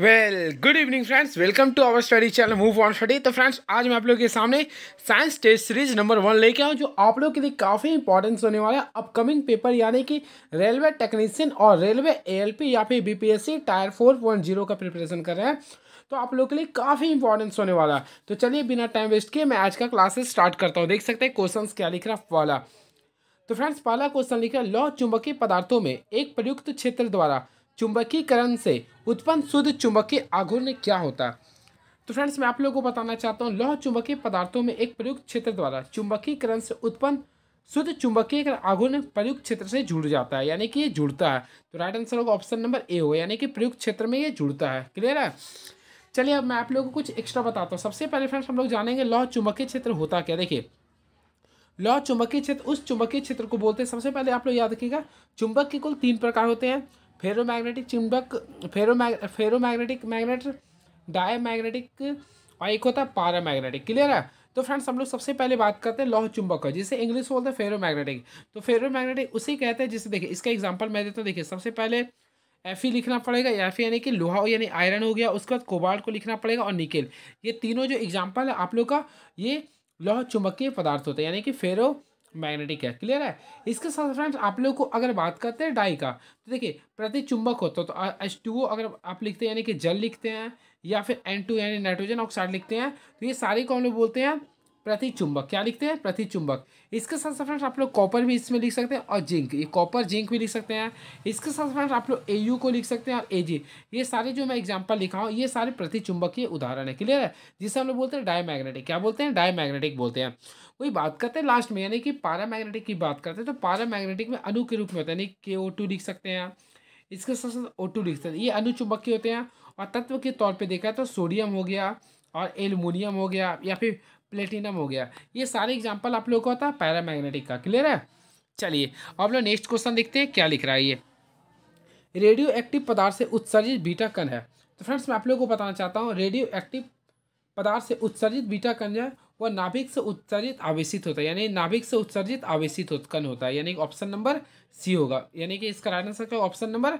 well good evening friends welcome to our study channel move on study तो friends आज मैं आप लोगों के सामने science test series number one लेके आऊँ जो आप लोगों के लिए काफ़ी इंपॉर्टेंस होने वाला है अपकमिंग पेपर यानी कि रेलवे टेक्नीशियन और रेलवे ए या फिर BPSC tier four point zero का प्रिपरेशन कर रहे हैं तो आप लोगों के लिए काफ़ी इंपॉर्टेंस होने वाला है तो चलिए बिना टाइम वेस्ट किए मैं आज का क्लासेस स्टार्ट करता हूँ देख सकते हैं क्वेश्चन क्या लिख रहा वाला तो फ्रेंड्स पहला क्वेश्चन लिख रहा लौह चुंबकीय पदार्थों में एक प्रयुक्त क्षेत्र द्वारा चुंबकीकरण से उत्पन्न शुद्ध चुंबकीय आघूर्ण क्या होता है तो फ्रेंड्स मैं आप लोगों को बताना चाहता हूँ लौह चुंबकीय पदार्थों में एक प्रयुक्त क्षेत्र द्वारा चुंबकीकरण से उत्पन्न शुद्ध चुंबकीय आघूर्ण प्रयुक्त क्षेत्र से जुड़ जाता है यानी कि ये जुड़ता है तो राइट आंसर होगा ऑप्शन नंबर ए हो यानी कि प्रयुक्त क्षेत्र में ये जुड़ता है क्लियर है चलिए अब मैं आप लोगों को कुछ एक्स्ट्रा बताता हूँ सबसे पहले फ्रेंड्स हम लोग जानेंगे लौह चुंबकीय क्षेत्र होता क्या देखिए लौह चुंबकीय क्षेत्र उस चुंबकीय क्षेत्र को बोलते हैं सबसे पहले आप लोग याद रखिएगा चुंबक के कुल तीन प्रकार होते हैं फेरोमैग्नेटिक चुंबक ferro ferromagnetic magnet diamagnetic और एक होता है पारा मैग्नेटिक क्लियर है तो फ्रेंड्स हम लोग सबसे पहले बात करते हैं लौह चुंबक का जिसे इंग्लिश बोलते हैं फेरोमैग्नेटिक तो फेरोमैग्नेटिक उसी कहते हैं जिसे देखिए इसका एग्जाम्पल मैं देता हूँ देखिए सबसे पहले एफ लिखना पड़ेगा या फिर यानी कि लोहा यानी आयरन हो गया उसके बाद कोबाल्ट को लिखना पड़ेगा और निकेल ये तीनों जो एग्जाम्पल है आप लोग का ये लौह चुंबकीय पदार्थ होते हैं यानी कि फेरो मैग्नेटिक है क्लियर है इसके साथ फ्रेंड्स आप लोग को अगर बात करते हैं डाई का तो देखिए प्रति चुंबक होता तो एच टू ओ अगर आप लिखते हैं यानी कि जल लिखते हैं या फिर एन टू यानी नाइट्रोजन ऑक्साइड लिखते हैं तो ये सारे को हम लोग बोलते हैं प्रति चुंबक क्या लिखते हैं प्रति चुंबक इसके साथ साथ फ्रेंड्स आप लोग कॉपर भी इसमें लिख सकते हैं और जिंक ये कॉपर जिंक भी लिख सकते हैं इसके साथ फ्रेंड्स आप लोग ए यू को लिख सकते हैं और ए जी ये सारे जो मैं एग्जांपल लिखा हूँ ये सारे प्रति चुंबक के उदाहरण है क्लियर है जिसे हम लोग बोलते हैं डायमैग्नेटिक क्या बोलते हैं डायमैग्नेटिक बोलते हैं वही बात करते हैं लास्ट में यानी कि पारा मैग्नेटिक की बात करते हैं तो पारा मैग्नेटिक में अनु के रूप में होता है यानी के ओ टू लिख सकते हैं इसके साथ साथ ओ टू लिख सकते हैं ये अणु के होते हैं और तत्व के तौर पे देखा तो सोडियम हो गया और एलमोनियम हो गया या फिर प्लेटिनम हो गया ये सारे एग्जाम्पल आप लोग को होता है पैरा मैग्नेटिक का क्लियर है चलिए अब लोग नेक्स्ट क्वेश्चन देखते हैं क्या लिख रहा है ये रेडियो एक्टिव पदार्थ से उत्सर्जित बीटा कण है तो फ्रेंड्स मैं आप लोगों को बताना चाहता हूँ रेडियो एक्टिव पदार्थ से उत्सर्जित बीटा कण जो है वह नाभिक से उत्सर्जित आवेशित होता है यानी नाभिक से उत्सर्जित आवेशित उत्कन होता है यानी ऑप्शन नंबर सी होगा यानी कि इसका राइट आंसर क्या ऑप्शन नंबर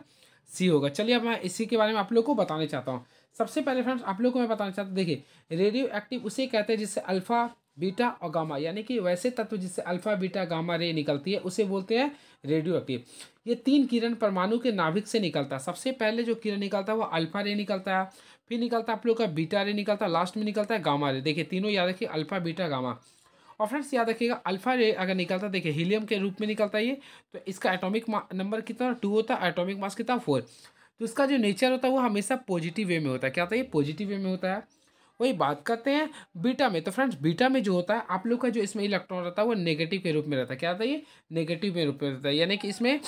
सी होगा चलिए अब मैं इसी के बारे में आप लोग को बताना चाहता हूँ सबसे पहले फ्रेंड्स आप लोग को मैं बताना चाहता हूँ देखिए रेडियो एक्टिव उसे कहते हैं जिससे अल्फा बीटा और गामा यानी कि वैसे तत्व जिससे अल्फा बीटा गामा रे निकलती है उसे बोलते हैं रेडियो एक्टिव ये तीन किरण परमाणु के नाभिक से निकलता है सबसे पहले जो किरण निकलता है वो अल्फा रे निकलता है फिर निकलता है आप लोग का बीटा रे निकलता है लास्ट में निकलता है गामा रे देखिए तीनों याद रखिए अल्फा बीटा गामा और फ्रेंड्स याद रखिएगा अल्फा रे अगर निकलता है देखिए हीलियम के रूप में निकलता है ये तो इसका एटॉमिक नंबर कितना टू होता है एटॉमिक मास कितना फोर तो इसका जो नेचर होता है वो हमेशा पॉजिटिव वे में होता है क्या होता है ये पॉजिटिव वे में होता है वही बात करते हैं बीटा में तो फ्रेंड्स बीटा में जो होता है आप लोग का जो इसमें इलेक्ट्रॉन रहता है वो नेगेटिव के रूप में रहता है क्या रहता है ये नेगेटिव के रूप में रहता है यानी कि इसमें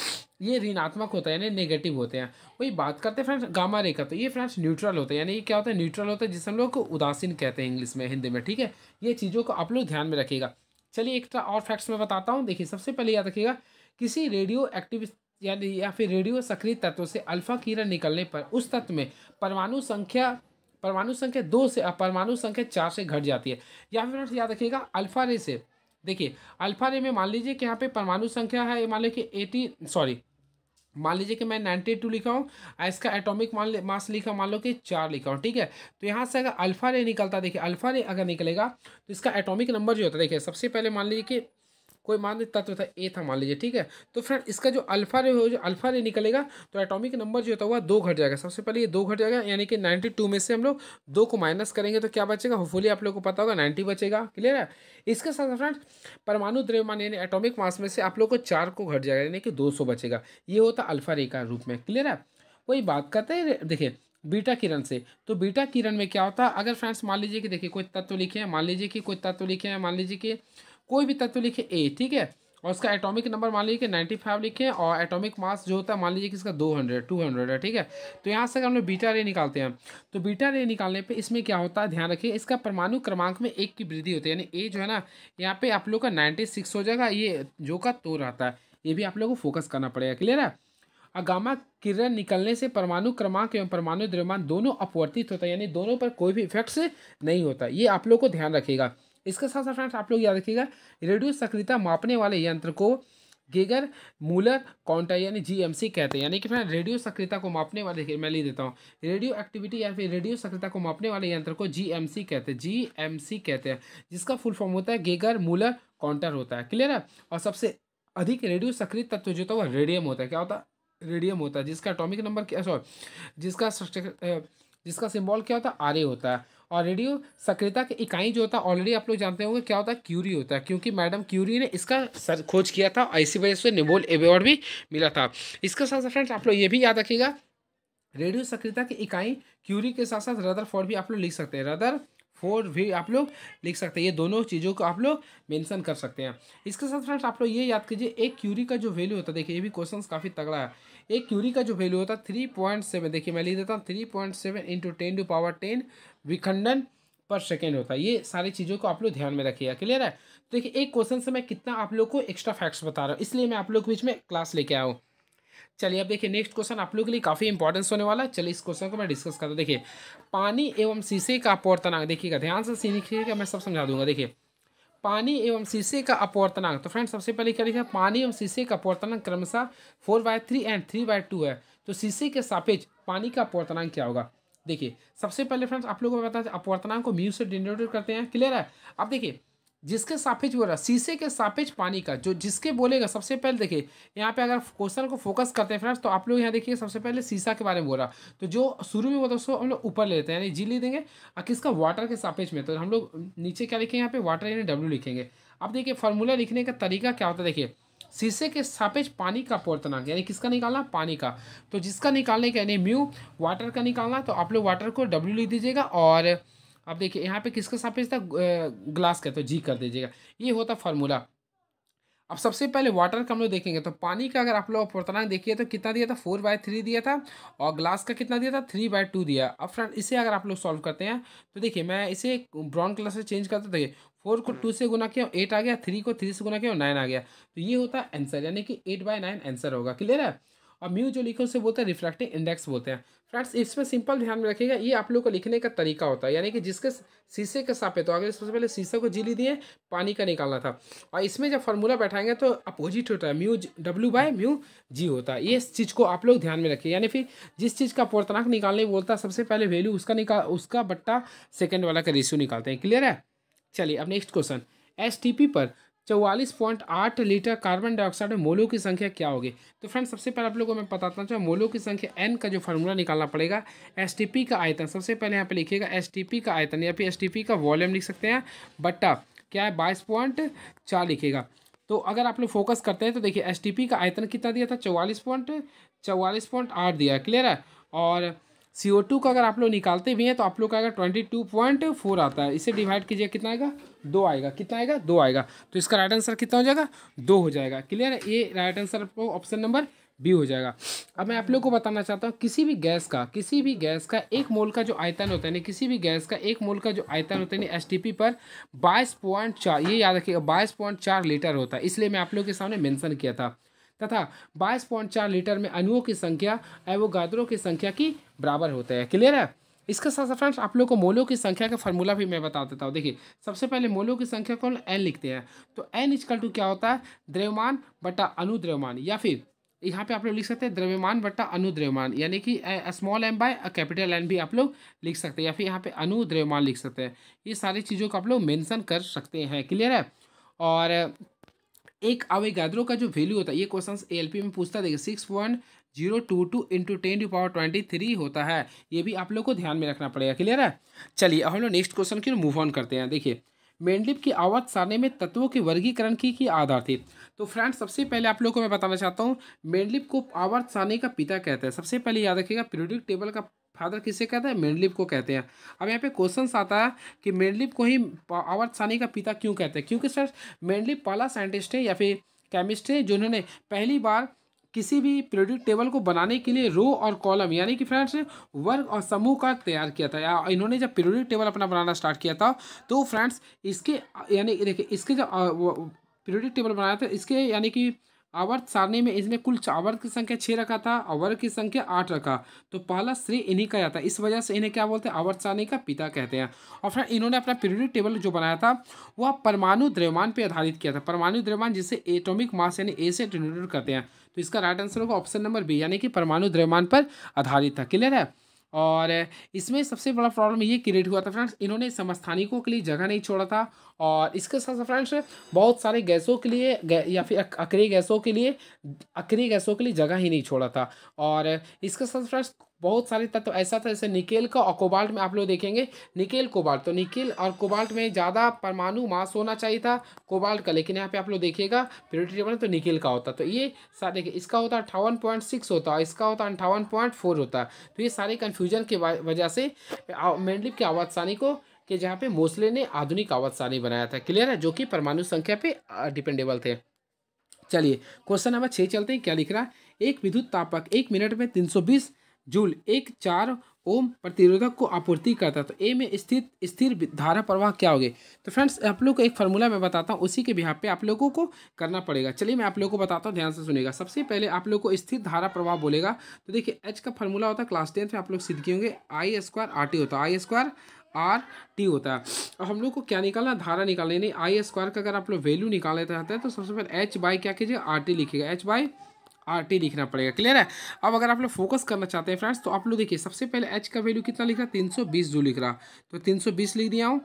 ये ऋणात्मक होता है यानी नेगेटिव होते हैं वही बात करते हैं फ्रेंड्स गामा रे का तो ये फ्रेंड्स न्यूट्रल होता है यानी ये क्या होता है न्यूट्रल होता है जिसे हम लोग उदासीन कहते हैं इंग्लिश में हिंदी में ठीक है ये चीज़ों को आप लोग ध्यान में रखिएगा चलिए एक तो और फैक्ट्स में बताता हूँ देखिए सबसे पहले याद रखिएगा किसी रेडियो एक्टिव यानी या फिर रेडियो सक्रिय तत्व से अल्फा किरण निकलने पर उस तत्व में परमाणु संख्या परमाणु संख्या दो से परमाणु संख्या चार से घट जाती है या फिर याद रखिएगा अल्फा रे से देखिए अल्फा रे में मान लीजिए कि यहाँ पे परमाणु संख्या है मान लीजिए कि एटी सॉरी मान लीजिए कि मैं नाइन्टी टू लिखा हूँ इसका एटॉमिक मान मास लिखा मान लो कि चार लिखा हूँ ठीक है तो यहाँ से अगर अल्फा रे निकलता देखिए अल्फा रे अगर निकलेगा तो इसका एटॉमिक नंबर जो होता है देखिए सबसे पहले मान लीजिए कि कोई लीजिए तत्व तो था ए था मान लीजिए ठीक है तो फ्रेंड इसका जो अल्फा रे हो जो अल्फा रे निकलेगा तो एटॉमिक नंबर जो होता हुआ दो घट जाएगा सबसे पहले ये दो घट जाएगा यानी कि नाइन्टी टू में से हम लोग दो को माइनस करेंगे तो क्या बचेगा होपफुली आप लोग को पता होगा नाइन्टी बचेगा क्लियर है इसके साथ फ्रेंड परमाणु द्रव्यमान यानी एटोमिक मास में से आप लोग को चार को घट जाएगा यानी कि दो सौ बचेगा ये होता अल्फा रे का रूप में क्लियर है वही बात करते हैं देखिए बीटा किरण से तो बीटा किरण में क्या होता है अगर फ्रेंड्स मान लीजिए कि देखिए कोई तत्व लिखे हैं मान लीजिए कि कोई तत्व लिखे हैं मान लीजिए कि कोई भी तत्व लिखे ए ठीक है और उसका एटॉमिक नंबर मान लीजिए कि नाइन्टी फाइव लिखें और एटॉमिक मास जो होता है मान लीजिए कि इसका 200 200 है ठीक है तो यहाँ से अगर हम लोग बीटा रे निकालते हैं तो बीटा रे निकालने पे इसमें क्या होता है ध्यान रखिए इसका परमाणु क्रमांक में एक की वृद्धि होती है यानी ए जो है ना यहाँ पे आप लोग का नाइन्टी हो जाएगा ये जो का तो रहता है ये भी आप लोग को फोकस करना पड़ेगा क्लियर है अगामा किरण निकलने से परमाणु क्रमांक एवं परमाणु द्रव्यमान दोनों अपवर्तित होता है यानी दोनों पर कोई भी इफेक्ट्स नहीं होता ये आप लोग को ध्यान रखेगा इसके साथ साथ फ्रेंड्स आप लोग याद रखिएगा रेडियो सक्रियता मापने वाले यंत्र को गेगर मूलर काउंटर यानी जीएमसी कहते हैं यानी कि फ्रेंड रेडियो सक्रियता को मापने वाले मैं ले देता हूँ रेडियो एक्टिविटी या फिर रेडियो सक्रियता को मापने वाले यंत्र को जीएमसी कहते हैं जीएमसी कहते हैं जिसका फुल फॉर्म होता है गेगर मूलर काउंटर होता है क्लियर है और सबसे अधिक रेडियो सक्रिय तत्व जो होता है वो रेडियम होता है क्या होता है रेडियम होता है जिसका अटोमिक नंबर क्या सॉरी जिसका जिसका सिम्बॉल क्या होता है आर होता है ऑलरेडी सक्रियता की इकाई जो होता है ऑलरेडी आप लोग जानते होंगे क्या होता है क्यूरी होता है क्योंकि मैडम क्यूरी ने इसका सर खोज किया था और इसी वजह से निबोल एवॉर्ड भी मिला था इसके साथ साथ फ्रेंड्स आप लोग ये भी याद रखिएगा रेडियो सक्रियता की इकाई क्यूरी के साथ साथ रदर फोर्ड भी आप लोग लिख सकते हैं रदर फोर भी आप लोग लिख सकते हैं ये दोनों चीज़ों को आप लोग मेंशन कर सकते हैं इसके साथ फ्रेंड्स आप लोग ये याद कीजिए एक क्यूरी का जो वैल्यू होता है देखिए ये भी क्वेश्चन काफ़ी तगड़ा है एक क्यूरी का जो वैल्यू होता है थ्री पॉइंट सेवन देखिए मैं लिख देता हूँ three point seven into ten to power ten विखंडन पर सेकेंड होता है ये सारी चीज़ों को आप लोग ध्यान में रखिएगा क्लियर है तो देखिए एक क्वेश्चन से मैं कितना आप लोग को एक्स्ट्रा फैक्ट्स बता रहा हूँ इसलिए मैं आप लोग के बीच में क्लास लेके आया हूँ चलिए अब देखिए नेक्स्ट क्वेश्चन आप लोग के लिए काफ़ी इंपॉर्टेंस होने वाला है चलिए इस क्वेश्चन को मैं डिस्कस करता हूँ देखिए पानी एवं शीशे का अपवर्तनांक देखिएगा ध्यान से सीखिएगा मैं सब समझा दूंगा देखिए पानी एवं शीशे का अपवर्तनांक तो फ्रेंड सबसे पहले क्या लिखा है पानी एवं शीशे का अपवर्तनांक क्रमशः four by three and three by two है तो शीशे के सापेक्ष पानी का अपवर्तनांक क्या होगा देखिए सबसे पहले फ्रेंड्स आप लोगों को बताते हैं अपवर्तनांक को म्यू से डिनोटेट करते हैं क्लियर है अब देखिए जिसके सापेक्ष बोल रहा शीशे के सापेक्ष पानी का जो जिसके बोलेगा सबसे पहले देखिए यहाँ पे अगर क्वेश्चन को फोकस करते हैं फ्रेंड्स तो आप लोग यहाँ देखिए सबसे पहले शीशा के बारे में बोल रहा तो जो शुरू में बोला उसको हम लोग ऊपर लेते हैं यानी जी ले देंगे और किसका वाटर के सापेक्ष में तो हम लोग नीचे क्या लिखेंगे यहाँ पे वाटर यानी डब्ल्यू लिखेंगे अब देखिए फार्मूला लिखने का तरीका क्या होता है देखिए शीशे के सापेक्ष पानी का पोर्तना यानी किसका निकालना पानी का तो जिसका निकालने का यानी म्यू वाटर का निकालना तो आप लोग वाटर को डब्ल्यू लिख दीजिएगा और अब देखिए यहाँ पे किसका सापेक्ष था ग्लास का तो जी कर दीजिएगा ये होता फार्मूला अब सबसे पहले वाटर का हम लोग देखेंगे तो पानी का अगर आप लोग पूर्णांक देखिए तो कितना दिया था फोर बाय थ्री दिया था और ग्लास का कितना दिया था थ्री बाय टू दिया अब फ्रेंड इसे अगर आप लोग सॉल्व करते हैं तो देखिए मैं इसे ब्राउन कलर से चेंज करता देखिए फोर को टू से गुना किया एट आ गया थ्री को थ्री से गुना किया नाइन आ गया तो ये होता आंसर यानी कि एट बाय नाइन आंसर होगा क्लियर है और म्यू जो लिखे उसे बोलते हैं रिफ्रैक्टिव इंडेक्स बोलते हैं फ्रेंड्स इसमें सिंपल ध्यान में रखिएगा ये आप लोग को लिखने का तरीका होता है यानी कि जिसके शीशे के साथ तो अगर सबसे पहले शीशे को जीली दिए पानी का निकालना था और इसमें जब फॉर्मूला बैठाएंगे तो अपोजिट होता है mu W by mu G होता है ये चीज़ को आप लोग ध्यान में रखिए यानी फिर जिस चीज़ का पोर्तनाक निकालने बोलता सबसे पहले वैल्यू उसका निकाल उसका बट्टा सेकेंड वाला का रेशियो निकालते हैं क्लियर है चलिए अब नेक्स्ट क्वेश्चन एस पर चौवालीस पॉइंट आठ लीटर कार्बन डाइऑक्साइड में मोलों की संख्या क्या होगी तो फ्रेंड सबसे पहले आप लोगों को मैं बताता चाहूँ मोलों की संख्या एन का जो फार्मूला निकालना पड़ेगा एस का आयतन सबसे पहले यहाँ पे लिखिएगा एस का आयतन या फिर एस का वॉल्यूम लिख सकते हैं बट्टा क्या है बाईस पॉइंट चार लिखेगा तो अगर आप लोग फोकस करते हैं तो देखिए एस का आयतन कितना दिया था चौवालीस पॉइंट चौवालीस पॉइंट आठ दिया क्लियर है और सी ओ टू का अगर आप लोग निकालते भी हैं तो आप लोग का अगर ट्वेंटी टू पॉइंट फोर आता है इसे डिवाइड कीजिए कितना आएगा दो आएगा कितना आएगा दो आएगा तो इसका राइट आंसर कितना हो जाएगा दो हो जाएगा क्लियर है ये राइट आंसर आपको ऑप्शन नंबर बी हो जाएगा अब मैं आप लोग को बताना चाहता हूँ किसी भी गैस का किसी भी गैस का एक मोल का जो आयतन होता है ना किसी भी गैस का एक मोल का जो आयतन होता है ना एस टी पी पर बाईस पॉइंट चार ये याद रखिएगा बाईस पॉइंट चार लीटर होता है इसलिए मैं आप लोग के सामने मैंसन किया था तथा बाईस पॉइंट चार लीटर में अणुओं की संख्या एवोगाद्रो की संख्या की बराबर होता है क्लियर है इसके साथ साथ फ्रेंड्स आप लोग को मोलों की संख्या का फॉर्मूला भी मैं बता देता हूँ देखिए सबसे पहले मोलों की संख्या को एन लिखते हैं तो एन इजकल टू क्या होता है द्रव्यमान बटा अनुद्रव्यमान या फिर यहाँ पे आप लोग लिख सकते हैं द्रव्यमान बट्टा अनुद्रव्यमान यानी कि small M by capital N भी आप लोग लिख सकते हैं या फिर यहाँ पे अनुद्रव्यमान लिख सकते हैं ये सारी चीज़ों को आप लोग मेंशन कर सकते हैं क्लियर है और एक अवैगैद्रो का जो वैल्यू होता है ये क्वेश्चन पी में पूछता देखिए six one zero two two into ten to power twenty three होता है ये भी आप लोग को ध्यान में रखना पड़ेगा क्लियर है चलिए अब हम लोग नेक्स्ट क्वेश्चन की मूव ऑन करते हैं देखिए मेंडलिप की आवाज सारने में तत्वों के वर्गीकरण की, की आधार थी तो फ्रेंड्स सबसे पहले आप लोग को मैं बताना चाहता हूँ मेंडलिप को आवर्त सारने का पिता कहते हैं सबसे पहले याद रखिएगा पीरियोडिक टेबल का फादर किसे कहते हैं मेनलिप को कहते हैं अब यहाँ पे क्वेश्चन आता है कि मेनलिप को ही आवर्त सानी का पिता क्यों कहते हैं क्योंकि सर मेनलिप पहला साइंटिस्ट है या फिर केमिस्ट है जिन्होंने पहली बार किसी भी प्रोडिक टेबल को बनाने के लिए रो और कॉलम यानी कि फ्रेंड्स वर्ग और समूह का तैयार किया था या इन्होंने जब प्रोडिक टेबल अपना बनाना स्टार्ट किया था तो फ्रेंड्स इसके यानी देखिए इसके जब प्रोडिक टेबल बनाया था इसके यानी कि आवर्त सारणी में इसने कुल आवर्त की संख्या छः रखा था और की संख्या आठ रखा तो पहला श्री इन्हीं का आता इस वजह से इन्हें क्या बोलते हैं आवर्त सारणी का पिता कहते हैं और फिर इन्होंने अपना पीरियडिक टेबल जो बनाया था वह परमाणु द्रव्यमान पर आधारित किया था परमाणु द्रव्यमान जिसे एटोमिक मास यानी ए से डिनोट करते हैं तो इसका राइट आंसर होगा ऑप्शन नंबर बी यानी कि परमाणु द्रव्यमान पर आधारित था क्लियर है और इसमें सबसे बड़ा प्रॉब्लम ये क्रिएट हुआ था फ्रेंड्स इन्होंने समस्थानिकों के लिए जगह नहीं छोड़ा था और इसके साथ साथ फ्रेंड्स बहुत सारे गैसों के लिए गै, या फिर अक्रिय गैसों के लिए अक्रिय गैसों के लिए जगह ही नहीं छोड़ा था और इसके साथ फ्रेंड्स बहुत सारे तत्व तो ऐसा था जैसे निकेल का और कोबाल्ट में आप लोग देखेंगे निकेल कोबाल्ट तो निकेल और कोबाल्ट में ज़्यादा परमाणु मास होना चाहिए था कोबाल्ट का लेकिन यहाँ पे आप लोग देखिएगा प्योरिटी टेबल तो निकेल का होता तो ये सारे इसका होता अट्ठावन पॉइंट सिक्स होता और इसका होता अंठावन पॉइंट फोर होता तो ये सारे कन्फ्यूजन के वजह से मेडलिप की आवाजसानी को कि जहाँ पे मोसले ने आधुनिक आवाजसानी बनाया था क्लियर है जो कि परमाणु संख्या पर डिपेंडेबल थे चलिए क्वेश्चन नंबर छः चलते हैं क्या लिख रहा है एक विद्युत तापक एक मिनट में तीन सौ बीस जूल एक चार ओम प्रतिरोधक को आपूर्ति करता है तो ए में स्थित स्थिर धारा प्रवाह क्या होगी तो फ्रेंड्स आप लोग को एक फार्मूला मैं बताता हूँ उसी के बिहार पे आप लोगों को करना पड़ेगा चलिए मैं आप लोगों को बताता हूँ ध्यान से सुनेगा सबसे पहले आप लोग को स्थिर धारा प्रवाह बोलेगा तो देखिए एच का फार्मूला होता है क्लास टेंथ में आप लोग सिद्ध गए होंगे आई स्क्वायर आर टी होता है आई स्क्वायर आर टी होता है और हम लोग को क्या निकालना धारा निकालना यानी आई स्क्वायर का अगर आप लोग वैल्यू निकालना चाहते हैं तो सबसे पहले एच बाई क्या कीजिए आर टी लिखिएगा एच बाई आर टी लिखना पड़ेगा क्लियर है अब अगर आप लोग फोकस करना चाहते हैं फ्रेंड्स तो आप लोग देखिए सबसे पहले एच का वैल्यू कितना लिख रहा है तीन सौ बीस जो लिख रहा तो तीन सौ बीस लिख दिया हूँ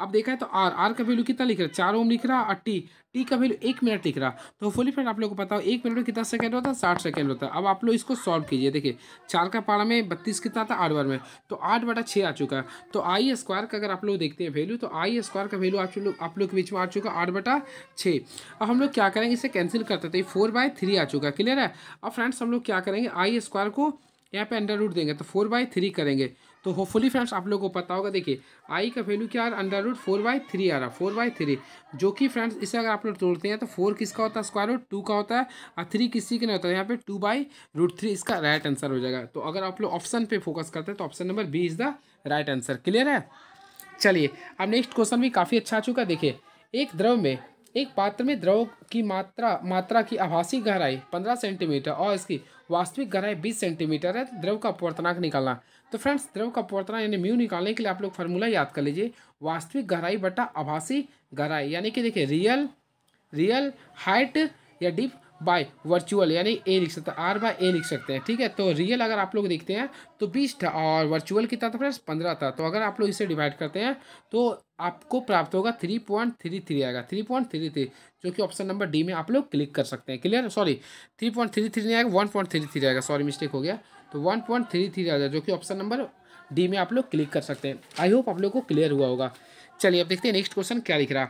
अब देखा है तो आर आर का वैल्यू कितना लिख रहा है चार ओम लिख रहा है और टी टी का वैल्यू एक मिनट लिख रहा तो होपफुली फ्रेंड आप लोग को पता हो एक मिनट में कितना सेकंड होता है साठ सेकंड होता है अब आप लोग इसको सॉल्व कीजिए देखिए चार का पारा में बत्तीस कितना था आठ बार में तो आठ बटा छः आ चुका है तो आई स्क्वायर का अगर आप लोग देखते हैं वैल्यू तो आई स्क्वायर का वैल्यू आप लोग आप लोग के बीच में आ चुका आठ बटा छः अब हम लोग क्या करेंगे इसे कैंसिल करते थे फोर बाय थ्री आ चुका क्लियर है अब फ्रेंड्स हम लोग क्या करेंगे आई स्क्वायर को यहाँ पे अंडर रूट देंगे तो फोर बाय थ्री करेंगे तो होपफुली फ्रेंड्स आप लोगों को पता होगा देखिए आई का वैल्यू क्या under root four by three आ रहा है फोर बाई थ्री जो कि फ्रेंड्स इसे अगर आप लोग तोड़ते हैं तो फोर किसका होता है स्क्वायर रूट टू का होता है और थ्री किसी का नहीं होता है यहाँ पे टू बाई रूट थ्री इसका राइट आंसर हो जाएगा तो अगर आप लोग ऑप्शन पे फोकस करते हैं तो option number B is the right answer clear है चलिए अब नेक्स्ट क्वेश्चन भी काफ़ी अच्छा आ चुका देखिए एक द्रव में एक पात्र में द्रव की मात्रा मात्रा की आभासी गहराई 15 सेंटीमीटर और इसकी वास्तविक गहराई 20 सेंटीमीटर है तो द्रव का अपवर्तनाक निकालना तो फ्रेंड्स द्रव का अपवर्तनांक यानी म्यू निकालने के लिए आप लोग फार्मूला याद कर लीजिए वास्तविक गहराई बटा आभासी गहराई यानी कि देखिए रियल रियल हाइट या डिप बाय वर्चुअल यानी ए लिख सकते हैं आर बाय ए लिख सकते हैं ठीक है तो रियल अगर आप लोग देखते हैं तो बीस था और वर्चुअल कितना था फ्रेंड्स पंद्रह था तो अगर आप लोग इसे डिवाइड करते हैं तो आपको प्राप्त होगा थ्री पॉइंट थ्री थ्री आएगा थ्री पॉइंट थ्री थ्री जो कि ऑप्शन नंबर डी में आप लोग क्लिक कर सकते हैं clear sorry three point three three नहीं आएगा वन पॉइंट थ्री थ्री आएगा सॉरी मिस्टेक हो गया तो वन पॉइंट थ्री थ्री आ जाएगा जो कि ऑप्शन नंबर डी में आप लोग क्लिक कर सकते हैं आई होप आप लोग को क्लियर हुआ होगा चलिए अब देखते हैं नेक्स्ट क्वेश्चन क्या लिख रहा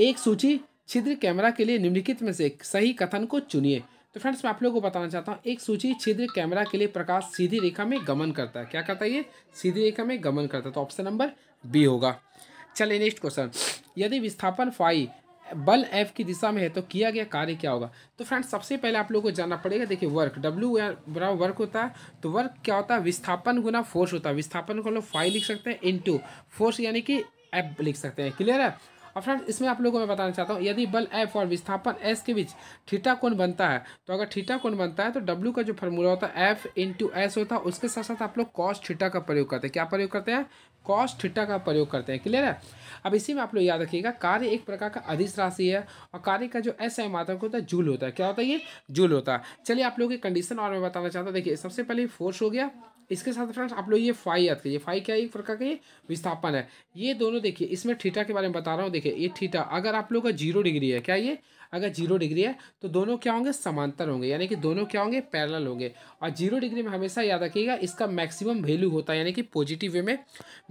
एक सूची छिद्र कैमरा के लिए निम्नलिखित में से सही कथन को चुनिए तो फ्रेंड्स मैं आप लोगों को बताना चाहता हूँ एक सूची छिद्र कैमरा के लिए प्रकाश सीधी रेखा में गमन करता है क्या करता है ये सीधी रेखा में गमन करता है तो ऑप्शन नंबर बी होगा चलिए नेक्स्ट क्वेश्चन यदि विस्थापन फाई बल एफ की दिशा में है तो किया गया कार्य क्या होगा तो फ्रेंड्स सबसे पहले आप लोगों को जानना पड़ेगा देखिए वर्क डब्ल्यू बराबर वर्क होता है तो वर्क क्या होता है विस्थापन गुना फोर्स होता है विस्थापन को लोग फाइव लिख सकते हैं इनटू फोर्स यानी कि एफ लिख सकते हैं क्लियर है और फ्रेंड्स इसमें आप लोगों को मैं बताना चाहता हूँ यदि बल एफ और विस्थापन एस के बीच ठीटा कोण बनता है तो अगर ठीटा कोण बनता है तो डब्ल्यू का जो फॉर्मूला होता है एफ इंटू एस होता है उसके साथ साथ आप लोग कॉस ठीटा का प्रयोग करते हैं क्या प्रयोग करते हैं कॉस ठीटा का प्रयोग करते हैं क्लियर है अब इसी में आप लोग याद रखिएगा कार्य एक प्रकार का अधिस राशि है और कार्य का जो एस है मात्रा होता है जूल होता है क्या होता है ये जूल होता है चलिए आप लोगों की कंडीशन और मैं बताना चाहता हूँ देखिए सबसे पहले फोर्स हो गया इसके साथ फ्रेंड्स आप लोग ये फाई याद करिए फाई क्या एक प्रकार के विस्थापन है ये दोनों देखिए इसमें ठीटा के बारे में बता रहा हूँ देखिए ये ठीटा अगर आप लोग का जीरो डिग्री है क्या ये अगर जीरो डिग्री है तो दोनों क्या होंगे समांतर होंगे यानी कि दोनों क्या होंगे पैरल होंगे और जीरो डिग्री में हमेशा याद रखिएगा इसका मैक्सिमम वैल्यू होता है यानी कि पॉजिटिव वे में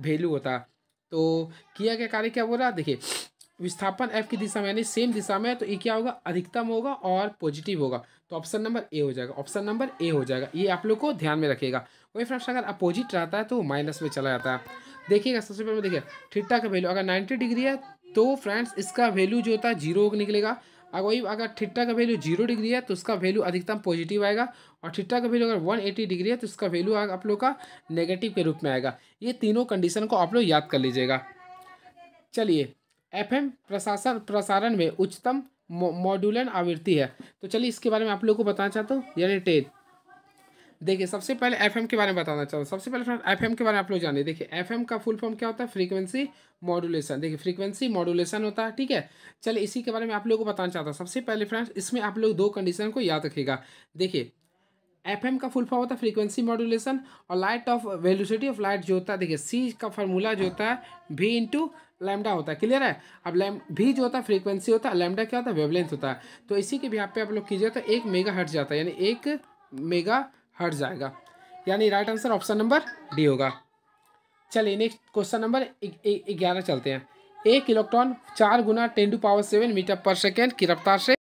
वैल्यू होता तो किया गया कार्य क्या बोल रहा देखिए विस्थापन एफ की दिशा में यानी सेम दिशा में है तो ये क्या होगा अधिकतम होगा और पॉजिटिव होगा तो ऑप्शन नंबर ए हो जाएगा ऑप्शन नंबर ए हो जाएगा ये आप लोग को ध्यान में रखेगा वही फ्रेंड्स अगर अपोजिट रहता है तो माइनस में चला जाता है देखिएगा सबसे पहले देखिए ठिट्टा का वैल्यू अगर नाइन्टी डिग्री है तो फ्रेंड्स इसका वैल्यू जो होता है जीरो निकलेगा अगर वही अगर ठिट्टा का वैल्यू जीरो डिग्री है तो उसका वैल्यू अधिकतम पॉजिटिव आएगा और ठिट्टा का वैल्यू अगर वन एटी डिग्री है तो उसका वैल्यू आप लोग का नेगेटिव के रूप में आएगा ये तीनों कंडीशन को आप लोग याद कर लीजिएगा चलिए एम प्रशासन प्रसारण में उच्चतम मॉड्यूलन आवृत्ति है तो चलिए इसके बारे में आप लोग को बताना चाहता हूँ यानी टेट देखिए सबसे पहले एफ के बारे में बताना चाहता हूँ सबसे पहले फ्रेंड एफ के बारे में आप लोग जानिए देखिए एफ का फुल फॉर्म क्या होता है फ्रीक्वेंसी मॉडुलेशन देखिए फ्रीक्वेंसी मॉडुलेशन होता है ठीक है चलिए इसी के बारे में आप लोगों को बताना चाहता हूँ सबसे पहले फ्रेंड्स इसमें आप लोग दो कंडीशन को याद रखेगा देखिए एफ का फुल फॉर्म होता है फ्रीक्वेंसी मॉडुलेशन और light of velocity of light जो होता है देखिए सी का फार्मूला जो होता है भी इंटू लैमडा होता है क्लियर है अब लैम भी जो होता है फ्रीक्वेंसी होता है लैमडा क्या होता है वेवलेंथ होता है तो इसी के भी आप पे आप लोग कीजिए तो एक मेगा हट जाता है यानी एक मेगा हट जाएगा यानी right answer option number D होगा चलिए नेक्स्ट क्वेश्चन नंबर ग्यारह चलते हैं एक इलेक्ट्रॉन चार गुना ten to power seven metre पर सेकेंड की रफ्तार से